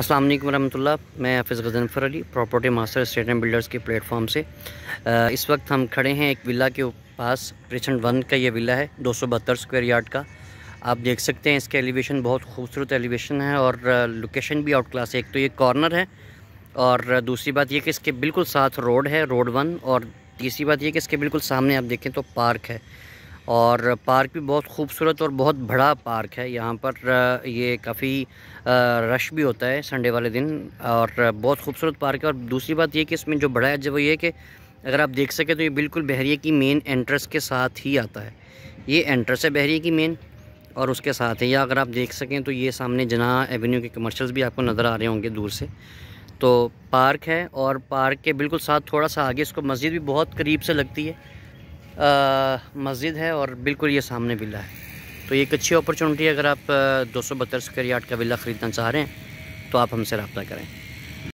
असलम वालेकुम मैं Hafiz Ghazanfar Ali property master state and builders के प्लेटफॉर्म से इस वक्त हम खड़े हैं एक विला के पास प्रेसेंट वन का ये विला है दो स्क्वायर यार्ड का आप देख सकते हैं इसके एलिवेशन बहुत खूबसूरत एलिवेशन है और लोकेशन भी आउट क्लास है एक तो ये कॉर्नर है और दूसरी बात यह कि इसके बिल्कुल साथ रोड है रोड वन और तीसरी बात यह कि इसके बिल्कुल सामने आप देखें तो पार्क है और पार्क भी बहुत खूबसूरत और बहुत बड़ा पार्क है यहाँ पर ये काफ़ी रश भी होता है संडे वाले दिन और बहुत खूबसूरत पार्क है और दूसरी बात ये कि इसमें जो बड़ा जब ये कि अगर आप देख सकें तो ये बिल्कुल बहरिए की मेन एंट्रेंस के साथ ही आता है ये एंट्रेंस है बहरिए की मेन और उसके साथ है या अगर आप देख सकें तो ये सामने जना एवेन्यू के कमर्शल्स भी आपको नज़र आ रहे होंगे दूर से तो पार्क है और पार्क के बिल्कुल साथ थोड़ा सा आगे इसको मस्जिद भी बहुत करीब से लगती है मस्जिद है और बिल्कुल ये सामने बिल्ला है तो ये एक अच्छी अपॉर्चुनिटी है अगर आप दो सौ बहत्तर स्क्वायर यार्ड का बिल्ला ख़रीदना चाह रहे हैं तो आप हमसे रबता करें